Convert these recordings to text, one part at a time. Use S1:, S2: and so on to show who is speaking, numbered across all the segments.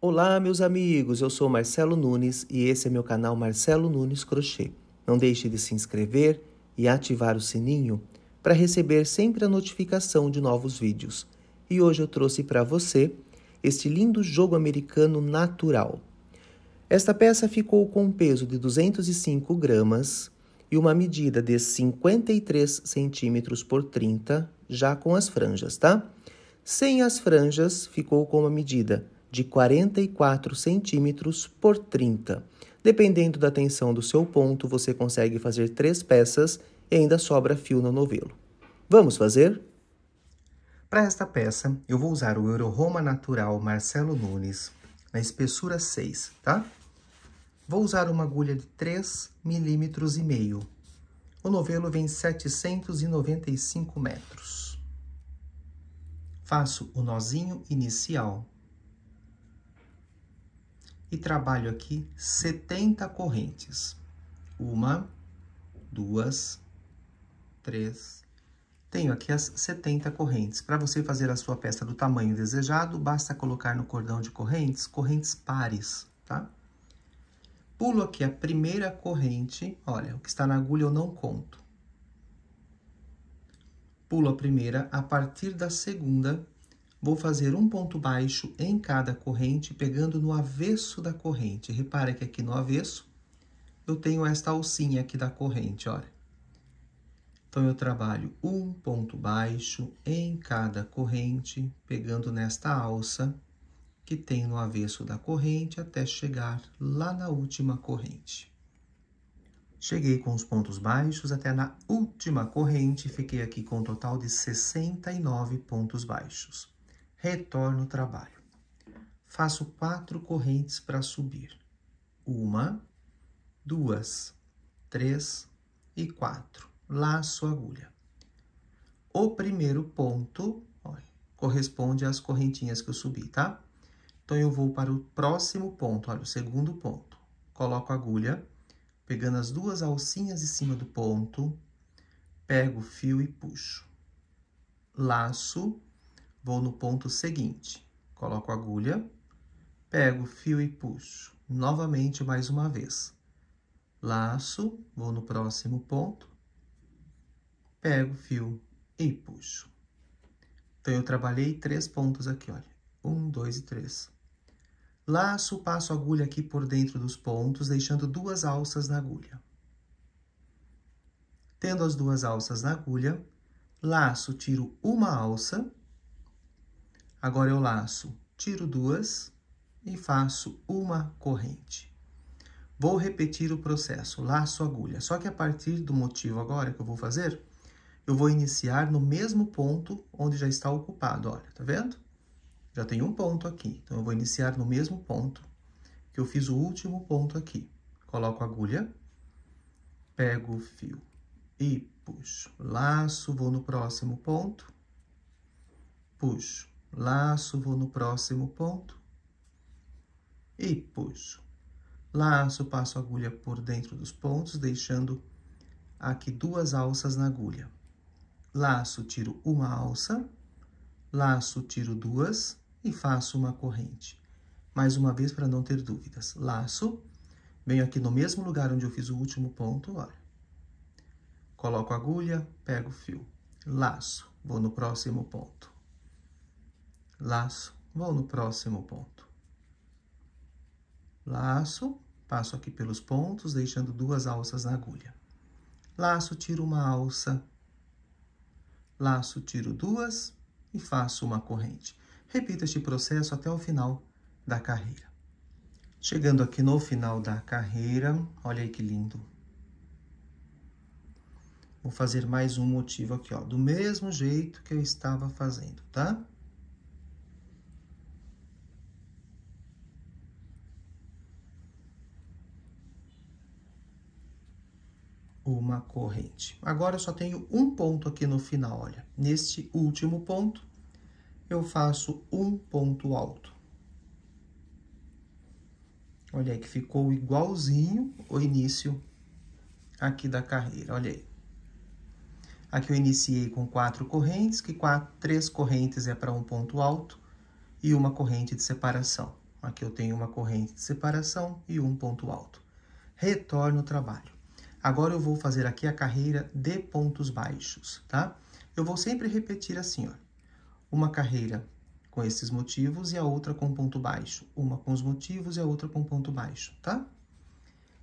S1: Olá, meus amigos! Eu sou Marcelo Nunes e esse é meu canal Marcelo Nunes Crochê. Não deixe de se inscrever e ativar o sininho para receber sempre a notificação de novos vídeos. E hoje eu trouxe para você este lindo jogo americano natural. Esta peça ficou com um peso de 205 gramas e uma medida de 53 centímetros por 30, já com as franjas, tá? Sem as franjas, ficou com uma medida de 44 centímetros por 30. Dependendo da tensão do seu ponto, você consegue fazer três peças e ainda sobra fio no novelo. Vamos fazer? Para esta peça, eu vou usar o Euroroma Natural Marcelo Nunes, na espessura 6, tá? Vou usar uma agulha de 3 milímetros e meio. O novelo vem 795 metros. Faço o nozinho inicial e trabalho aqui 70 correntes. Uma, duas, três. Tenho aqui as 70 correntes. Para você fazer a sua peça do tamanho desejado, basta colocar no cordão de correntes, correntes pares, tá? Pulo aqui a primeira corrente, olha, o que está na agulha eu não conto. Pulo a primeira, a partir da segunda, Vou fazer um ponto baixo em cada corrente, pegando no avesso da corrente. Repara que aqui no avesso eu tenho esta alcinha aqui da corrente, olha. Então, eu trabalho um ponto baixo em cada corrente, pegando nesta alça que tem no avesso da corrente até chegar lá na última corrente. Cheguei com os pontos baixos até na última corrente, fiquei aqui com um total de 69 pontos baixos retorno ao trabalho. Faço quatro correntes para subir. Uma, duas, três e quatro. Laço agulha. O primeiro ponto ó, corresponde às correntinhas que eu subi, tá? Então, eu vou para o próximo ponto, olha, o segundo ponto. Coloco a agulha, pegando as duas alcinhas em cima do ponto, pego o fio e puxo. Laço Vou no ponto seguinte, coloco a agulha, pego o fio e puxo. Novamente, mais uma vez. Laço, vou no próximo ponto, pego o fio e puxo. Então, eu trabalhei três pontos aqui, olha. Um, dois e três. Laço, passo a agulha aqui por dentro dos pontos, deixando duas alças na agulha. Tendo as duas alças na agulha, laço, tiro uma alça, Agora eu laço, tiro duas e faço uma corrente. Vou repetir o processo, laço agulha, só que a partir do motivo agora que eu vou fazer, eu vou iniciar no mesmo ponto onde já está ocupado, olha, tá vendo? Já tem um ponto aqui, então eu vou iniciar no mesmo ponto que eu fiz o último ponto aqui. Coloco a agulha, pego o fio e puxo, laço, vou no próximo ponto, puxo, laço, vou no próximo ponto e puxo. Laço, passo a agulha por dentro dos pontos, deixando aqui duas alças na agulha. Laço, tiro uma alça, laço, tiro duas e faço uma corrente. Mais uma vez, para não ter dúvidas. Laço, venho aqui no mesmo lugar onde eu fiz o último ponto, olha. Coloco a agulha, pego o fio, laço, vou no próximo ponto laço, vou no próximo ponto. Laço, passo aqui pelos pontos, deixando duas alças na agulha. Laço, tiro uma alça. Laço, tiro duas e faço uma corrente. Repita este processo até o final da carreira. Chegando aqui no final da carreira, olha aí que lindo. Vou fazer mais um motivo aqui, ó, do mesmo jeito que eu estava fazendo, tá? Tá? uma corrente. Agora, eu só tenho um ponto aqui no final, olha. Neste último ponto, eu faço um ponto alto. Olha aí que ficou igualzinho o início aqui da carreira, olha aí. Aqui eu iniciei com quatro correntes, que quatro, três correntes é para um ponto alto e uma corrente de separação. Aqui eu tenho uma corrente de separação e um ponto alto. Retorno o trabalho. Agora eu vou fazer aqui a carreira de pontos baixos, tá? Eu vou sempre repetir assim, ó. Uma carreira com esses motivos e a outra com ponto baixo. Uma com os motivos e a outra com ponto baixo, tá?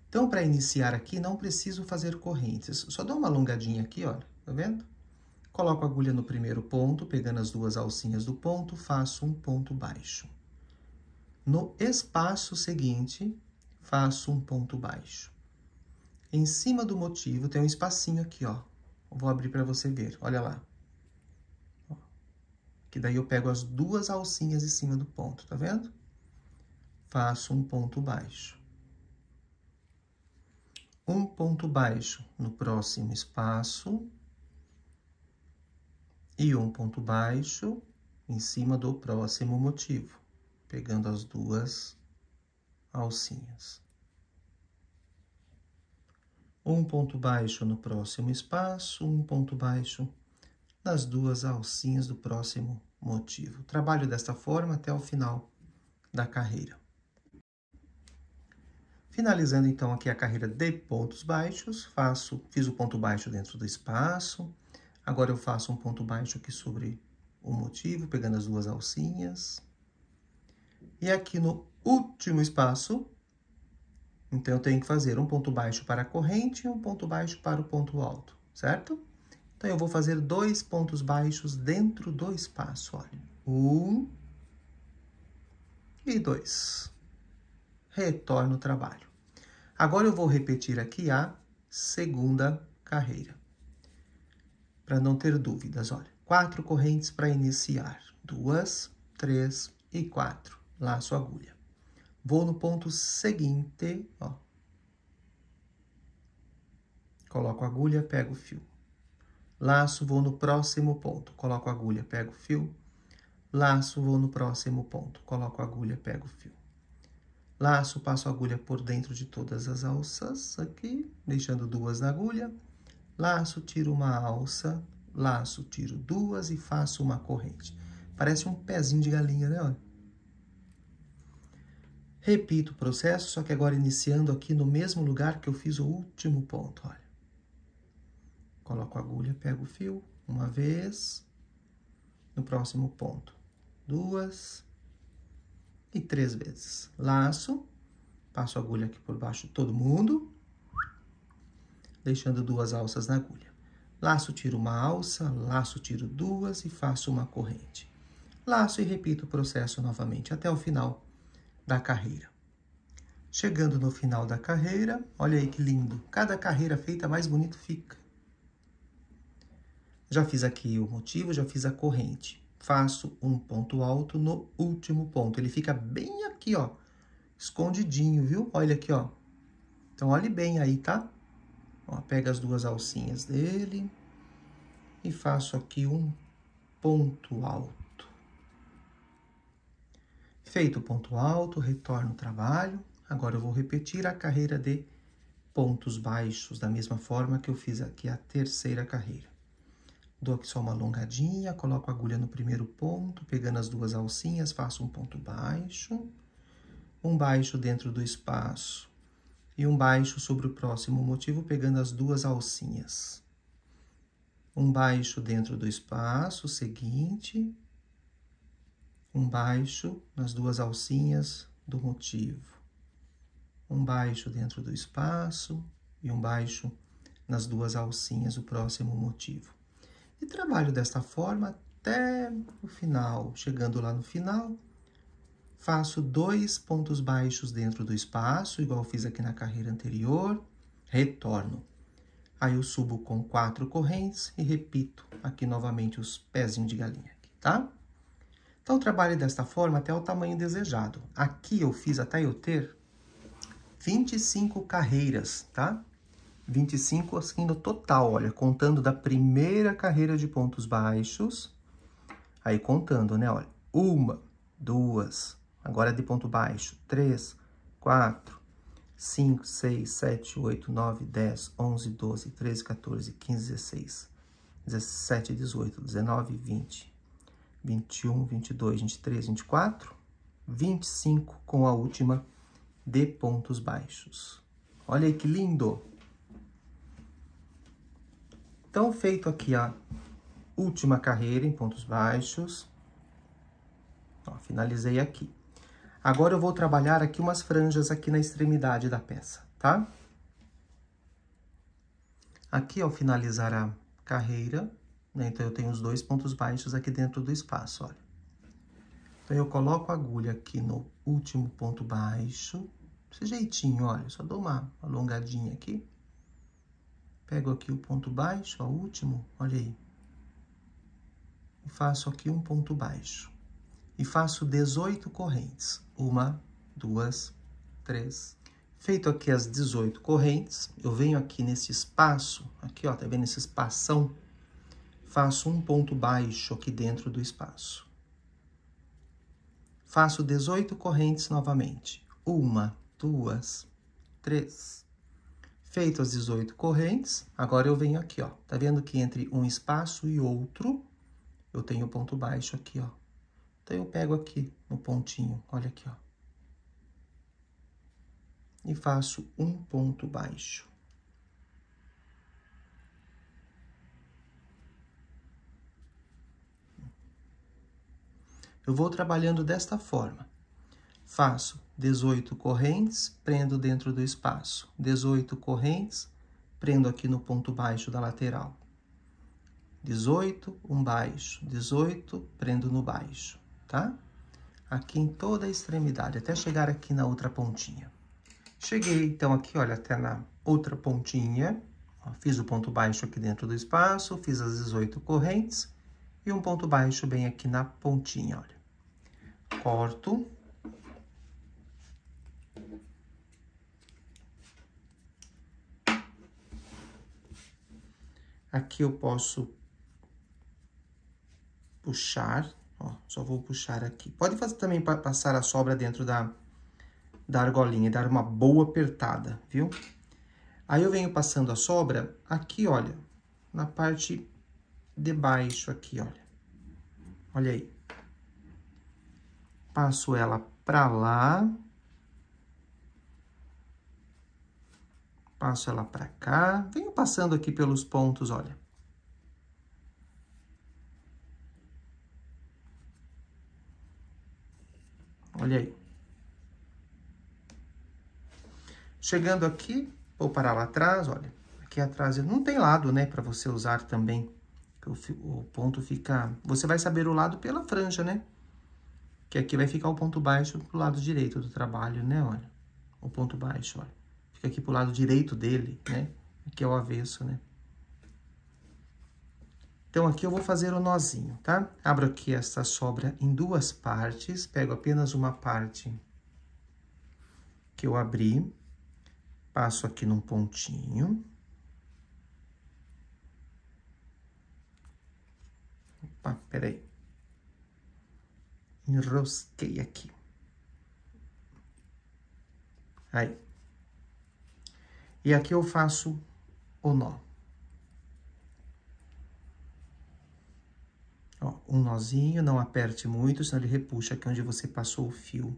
S1: Então, para iniciar aqui, não preciso fazer correntes. Só dou uma alongadinha aqui, olha, tá vendo? Coloco a agulha no primeiro ponto, pegando as duas alcinhas do ponto, faço um ponto baixo. No espaço seguinte, faço um ponto baixo. Em cima do motivo tem um espacinho aqui, ó. Vou abrir para você ver, olha lá. Que daí eu pego as duas alcinhas em cima do ponto, tá vendo? Faço um ponto baixo. Um ponto baixo no próximo espaço. E um ponto baixo em cima do próximo motivo, pegando as duas alcinhas um ponto baixo no próximo espaço, um ponto baixo nas duas alcinhas do próximo motivo. Trabalho desta forma até o final da carreira. Finalizando então aqui a carreira de pontos baixos, faço, fiz o ponto baixo dentro do espaço, agora eu faço um ponto baixo aqui sobre o motivo, pegando as duas alcinhas. E aqui no último espaço, então, eu tenho que fazer um ponto baixo para a corrente e um ponto baixo para o ponto alto, certo? Então, eu vou fazer dois pontos baixos dentro do espaço, olha. Um e dois. Retorno o trabalho. Agora, eu vou repetir aqui a segunda carreira, para não ter dúvidas, olha. Quatro correntes para iniciar. Duas, três e quatro. Laço agulha. Vou no ponto seguinte, ó. Coloco a agulha, pego o fio. Laço, vou no próximo ponto. Coloco a agulha, pego o fio. Laço, vou no próximo ponto. Coloco a agulha, pego o fio. Laço, passo a agulha por dentro de todas as alças aqui, deixando duas na agulha. Laço, tiro uma alça, laço, tiro duas e faço uma corrente. Parece um pezinho de galinha, né? Olha. Repito o processo, só que agora iniciando aqui no mesmo lugar que eu fiz o último ponto, olha. Coloco a agulha, pego o fio, uma vez, no próximo ponto, duas e três vezes. Laço, passo a agulha aqui por baixo de todo mundo, deixando duas alças na agulha. Laço, tiro uma alça, laço, tiro duas e faço uma corrente. Laço e repito o processo novamente até o final da carreira. Chegando no final da carreira, olha aí que lindo. Cada carreira feita mais bonito fica. Já fiz aqui o motivo, já fiz a corrente. Faço um ponto alto no último ponto. Ele fica bem aqui, ó, escondidinho, viu? Olha aqui, ó. Então, olhe bem aí, tá? Ó, pega as duas alcinhas dele e faço aqui um ponto alto. Feito o ponto alto, retorno ao trabalho. Agora eu vou repetir a carreira de pontos baixos, da mesma forma que eu fiz aqui a terceira carreira. Dou aqui só uma alongadinha, coloco a agulha no primeiro ponto, pegando as duas alcinhas, faço um ponto baixo, um baixo dentro do espaço e um baixo sobre o próximo motivo, pegando as duas alcinhas. Um baixo dentro do espaço seguinte, um baixo nas duas alcinhas do motivo, um baixo dentro do espaço e um baixo nas duas alcinhas do próximo motivo. E trabalho desta forma até o final. Chegando lá no final, faço dois pontos baixos dentro do espaço, igual fiz aqui na carreira anterior, retorno. Aí eu subo com quatro correntes e repito aqui novamente os pezinhos de galinha, aqui, tá? Então, trabalhe desta forma até o tamanho desejado. Aqui eu fiz até eu ter 25 carreiras, tá? 25 assim no total, olha, contando da primeira carreira de pontos baixos. Aí contando, né, olha, uma, duas, agora é de ponto baixo, três, quatro, cinco, seis, sete, oito, nove, dez, onze, doze, treze, quatorze, quinze, dezesseis, dezessete, dezoito, dezenove, vinte, 21, 22, 23, 24, 25 com a última de pontos baixos. Olha aí que lindo! Então, feito aqui a última carreira em pontos baixos, ó, finalizei aqui. Agora, eu vou trabalhar aqui umas franjas aqui na extremidade da peça, tá? Aqui, ao finalizar a carreira, né? Então, eu tenho os dois pontos baixos aqui dentro do espaço, olha. Então, eu coloco a agulha aqui no último ponto baixo, desse jeitinho, olha, só dou uma alongadinha aqui. Pego aqui o ponto baixo, ó, o último, olha aí. E faço aqui um ponto baixo. E faço 18 correntes. Uma, duas, três. Feito aqui as 18 correntes, eu venho aqui nesse espaço, aqui, ó, tá vendo esse espação? faço um ponto baixo aqui dentro do espaço. Faço 18 correntes novamente. Uma, duas, três. Feito as 18 correntes, agora eu venho aqui, ó. Tá vendo que entre um espaço e outro, eu tenho ponto baixo aqui, ó. Então, eu pego aqui no pontinho, olha aqui, ó. E faço um ponto baixo. Eu vou trabalhando desta forma. Faço 18 correntes, prendo dentro do espaço. 18 correntes, prendo aqui no ponto baixo da lateral. 18, um baixo. 18, prendo no baixo, tá? Aqui em toda a extremidade, até chegar aqui na outra pontinha. Cheguei, então, aqui, olha, até na outra pontinha. Ó, fiz o ponto baixo aqui dentro do espaço, fiz as 18 correntes e um ponto baixo bem aqui na pontinha, olha corto. Aqui eu posso puxar, ó, só vou puxar aqui. Pode fazer também para passar a sobra dentro da, da argolinha, dar uma boa apertada, viu? Aí eu venho passando a sobra aqui, olha, na parte de baixo aqui, olha. Olha aí passo ela para lá, passo ela para cá, venho passando aqui pelos pontos, olha. Olha aí. Chegando aqui, vou parar lá atrás, olha. Aqui atrás não tem lado, né, para você usar também. O, o ponto fica... Você vai saber o lado pela franja, né? que aqui vai ficar o ponto baixo pro lado direito do trabalho, né, olha? O ponto baixo, olha. Fica aqui pro lado direito dele, né? Aqui é o avesso, né? Então, aqui eu vou fazer o nozinho, tá? Abro aqui esta sobra em duas partes, pego apenas uma parte que eu abri, passo aqui num pontinho. Opa, peraí. Enrosquei aqui. Aí. E aqui eu faço o nó. Ó, um nozinho, não aperte muito, senão ele repuxa aqui onde você passou o fio.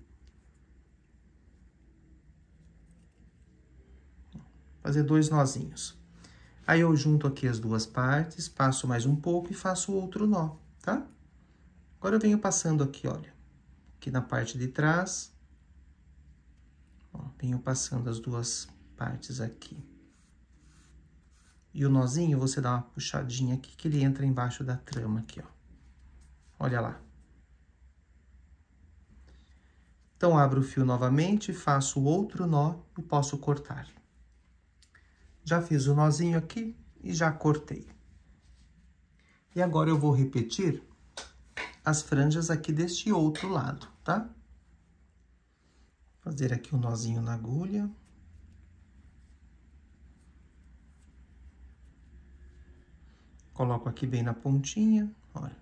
S1: Fazer dois nozinhos. Aí eu junto aqui as duas partes, passo mais um pouco e faço outro nó, tá? Agora eu venho passando aqui, olha, aqui na parte de trás. Ó, venho passando as duas partes aqui. E o nozinho, você dá uma puxadinha aqui, que ele entra embaixo da trama aqui, ó. Olha lá. Então, abro o fio novamente, faço outro nó e posso cortar. Já fiz o nozinho aqui e já cortei. E agora eu vou repetir as franjas aqui deste outro lado, tá? Fazer aqui o um nozinho na agulha. Coloco aqui bem na pontinha, olha.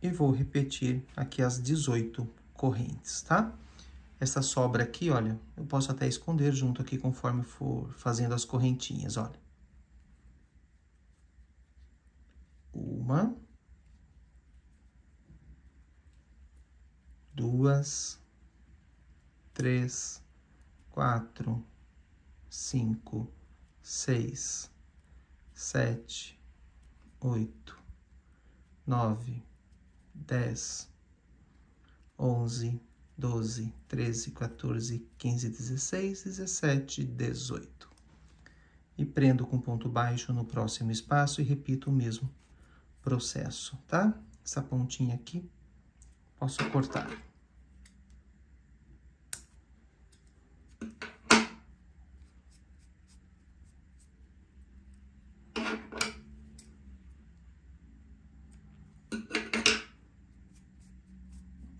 S1: E vou repetir aqui as 18 correntes, tá? Essa sobra aqui, olha, eu posso até esconder junto aqui conforme for fazendo as correntinhas, olha. Uma, duas, três, quatro, cinco, seis, sete, oito, nove, dez, onze, doze, treze, quatorze, quinze, dezesseis, dezessete, dezoito. E prendo com ponto baixo no próximo espaço e repito o mesmo processo, tá? Essa pontinha aqui, posso cortar.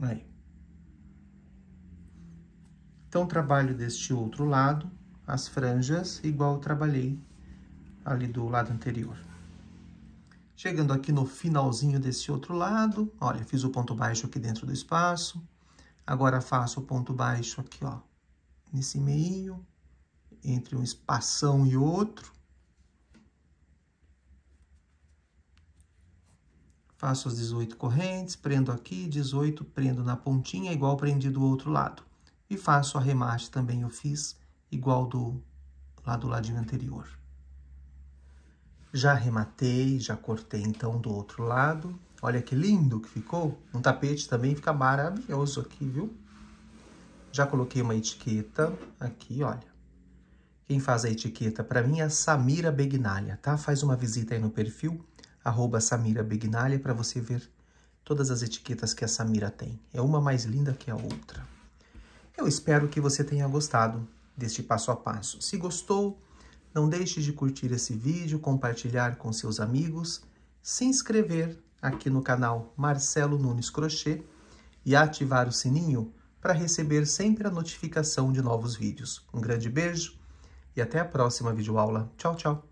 S1: Aí. Então, trabalho deste outro lado, as franjas, igual trabalhei ali do lado anterior. Chegando aqui no finalzinho desse outro lado, olha, fiz o ponto baixo aqui dentro do espaço. Agora faço o ponto baixo aqui, ó, nesse meio, entre um espação e outro. Faço as 18 correntes, prendo aqui, 18, prendo na pontinha, igual prendi do outro lado. E faço o arremate também, eu fiz igual do lado do ladinho anterior. Já arrematei, já cortei então do outro lado. Olha que lindo que ficou. Um tapete também fica maravilhoso aqui, viu? Já coloquei uma etiqueta aqui, olha. Quem faz a etiqueta para mim é a Samira Begnalha, tá? Faz uma visita aí no perfil, arroba Samira Begnalha, para você ver todas as etiquetas que a Samira tem. É uma mais linda que a outra. Eu espero que você tenha gostado deste passo a passo. Se gostou, não deixe de curtir esse vídeo, compartilhar com seus amigos, se inscrever aqui no canal Marcelo Nunes Crochê e ativar o sininho para receber sempre a notificação de novos vídeos. Um grande beijo e até a próxima videoaula. Tchau, tchau!